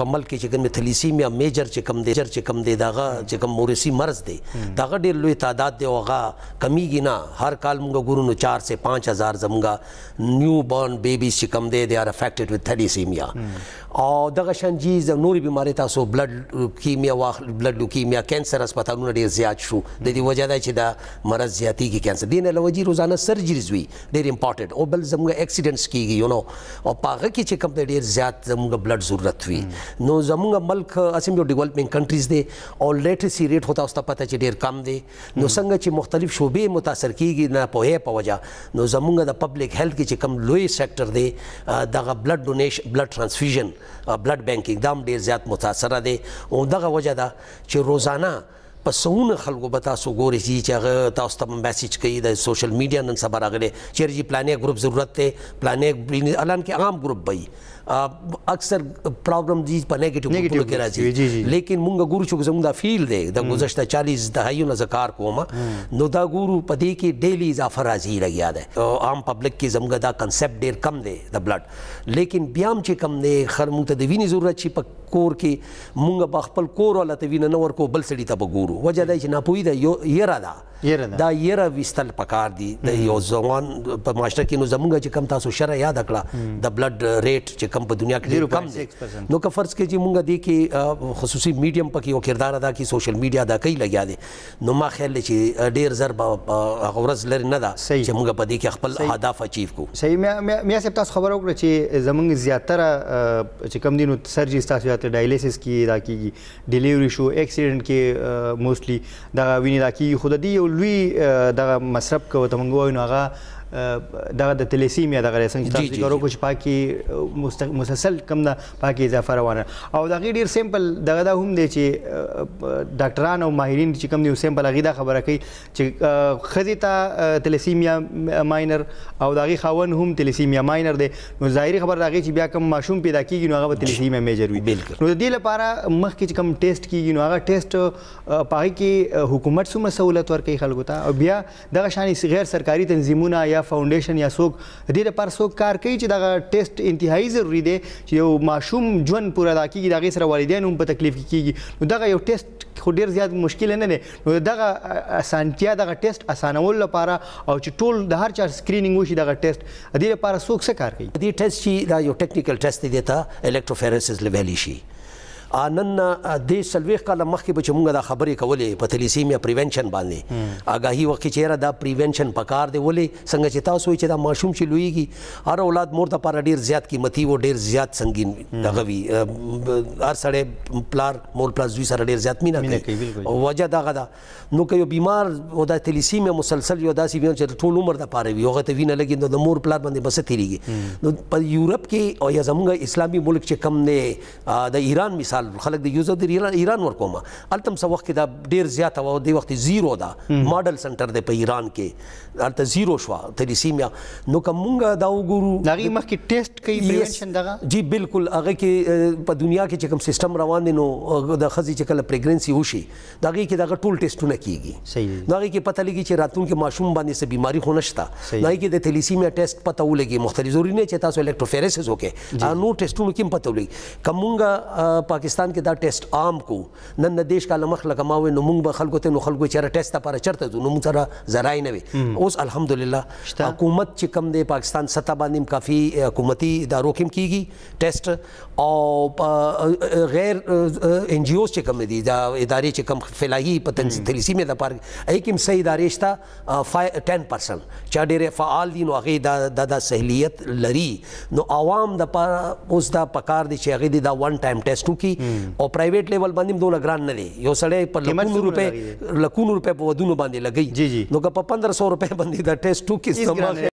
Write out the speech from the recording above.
په ملک کې چې کوم تلیسیمیا میجر چې کم دی چې کم دی داغه چې کم مورسی مرز دی داغه ډیر لوی تعداد دی اوغه کمیږي نه هر کال موږ ګورو نو 4 سے 5000 زمګه نیو بورن بیبیز چې کم دی دی ار افیکټډ وذ تلیسیمیا او دغه شنجیز نوري بیماری تاسو بلډ کیمیا واخ بلډ لوکیمیا کینسر هسپتالونو ډیر زیات شو د دې وجہ دا چې دا مرز زیاتی کې کینسر دین لوجي روزانه سرجریز وی ډیر امپورټنت او بل زموږ اکسیډنټس کیږي یو نو او پاغه کې چې کوم ډیر زیات زموږ بلډ ضرورت وی نو زموږ ملک اسیم یو ډیولپینګ کنټریز دی او لیټریسي ریټ هوتا اوسه پته چې ډیر کم دی نو څنګه چې مختلف شوبې متاثر کیږي نه په په وجہ نو زموږ د پبلک هیلث کې چې کم لوی سېکټر دی دغه بلډ ډونیشن بلډ ترانسفیوژن بلډ بانکینګ دام ډیر زیات متاثر دی او دغه وجہ دا چې روزانه په سونه خلکو به تاسو ګورئ چې هغه تاسو ته میسج کوي د سوشل میډیا نن سبا راغلي چیرې پلانې ګروپ ضرورت ته پلانې اعلان کې عام ګروپ وي اکثر پرابلم دي په نیگیټیو پوله کې راځي لیکن مونږ ګورو چې زموږ د فیل دی د گذشته 40 دهایو نه ذکر کوم نو دا ګورو په دې کې ډیلی اضافه راځي لګیا ده عام پبلک کې زموږ دا کنسپټ ډیر کم دی د بلډ لیکن بیا هم چې کم دی خر مونږ ته د وینې ضرورت شي په کور کې مونږ په خپل کور ولته وینې نور کو بل سړي ته وګورو وجه دا چې ناپوهي ده یو یره ده دا یره وستل پکار دي د یو ځوان په معاشره کې نو زمونږ چې کم تاسو شره یاد کړه د بلډ ریټ چې کم په دنیا کې ډیرو کم دي نو که فرض کې چې مونږ دی کې خصوصي میډیم پکې یو کردار ادا کی سوشل میډیا دا کوي لګیا دي نو ما خیال چې ډیر زر غورز لري نه دا چې مونږ په دې کې خپل اهداف اچیو کو صحیح مې مې سپ تاسو خبر وکړه چې زمونږ زیاتره چې کم دینو سرجری تاسو ته ډایلیسس کې دا کیږي ډیلیوري شو اکسیډنټ کې موستلی دا ویني دا کیږي خود دې یو لوی دا مصرف کوي تمنګ وای نو هغه دغه د تلیسیمیا دغه څنګه تاسو ذکر وکړو چې پاکي مسلسل کم نه پاکي اضافه روانه او دغه ډیر سیمپل دغه د هم دی چې ډاکټران او ماهرین چې کم دی سیمپل هغه دا خبره کوي چې خزي ته تلیسیمیا ماینر او دغه خاون هم تلیسیمیا ماینر دی نو ظاهري خبر راغی چې بیا کم ماشوم پیدا کیږي نو هغه تلیسیمیا میجر وي نو د دې لپاره مخکې چې کم ټیسټ کیږي نو هغه ټیسټ پاکي حکومت څومره سہولت ورکړي خلکو ته او بیا دغه شانې غیر سرکاري تنظیمونه یا یا فاونډیشن یا څوک د دې لپاره څوک کار کوي چې دغه ټیسټ انتهایی ضروری دی چې یو ماشوم ژوند پوره دا کیږي دغه سره والدین هم په تکلیف کې کیږي نو دغه یو ټیسټ خو ډیر زیات مشکل نه دی نو دغه اسانتیا دغه ټیسټ اسانول لپاره او چې ټول د هر چا سکرینینګ وشي دغه ټیسټ دې لپاره څوک څه کار کوي دې ټیسټ چې دا یو ټیکنیکل ټیسټ دی ته الکتروفیرسس لیول شي انن د سلويخ کاله مخکې به موږ دا خبرې کولې په تلیسیمیا پریونشن باندې آگاهي وخت چې را دا پریونشن پکار دی ولې څنګه چې تاسو چې دا ماشوم چې لویږي هر اولاد مور ته پر ډیر زیات قیمتي و ډیر زیات سنگین دغه وی هر سړی پلار مور پلار زوی سره ډیر زیات مینه کوي وجه دغه دا نو که یو بیمار و دا تلیسیمیا مسلسل یو داسې بیمار چې ټول عمر د پاره وي هغه ته وینه لګي د مور پلار باندې بس تیریږي نو په یورپ کې او یا زموږ اسلامي ملک چې کم نه د ایران مثال مثال خلک د یوزو د ایران ورکوم التم سو وخت دا ډیر زیات او د وخت زیرو دا ماډل سنټر دی په ایران کې الته زیرو شو تریسیمیا نو کومګه دا وګورو دغه مخکې ټیسټ کوي پریونشن دغه جی بالکل هغه کې په دنیا کې چې کوم سیستم روان دي نو د خزي چې کله پریګرنسي وشي دغه کې دغه ټول ټیسټونه کیږي صحیح دغه کې پته لګي چې راتون کې ماشوم باندې څه بیماری خو نشتا دغه کې د تلیسیمیا ټیسټ پته ولګي مختلف ضروري نه چې تاسو الکتروفیرسس وکې نو ټیسټونو کې پته ولګي کومګه پاکستان پاکستان کې دا ټیسټ عام کو نن نه دیش کاله مخ لکه ماوي نو موږ به خلکو ته نو خلکو چیرې ټیسټ لپاره چرته ځو نو موږ سره زرای نه وي اوس الحمدلله حکومت چې کم دی پاکستان ستا باندې کافي حکومتي ادارو کې کیږي ټیسټ او غیر ان جی اوز چې کم دي دا ادارې چې کم فلاحي په تنظیم د لپاره ایکم صحیح ادارې شته 10% چا ډېر فعال دي نو هغه د د سہلیت لري نو عوام د اوس دا پکار دي چې هغه د 1 ټایم ټیسټو کی او پرایویټ لیول باندې دوه ګران نه دی یو سړی په لکونو روپے لکونو روپے په ودونو باندې لګي نو که په 1500 روپے باندې دا ټیسټ ټوکې سم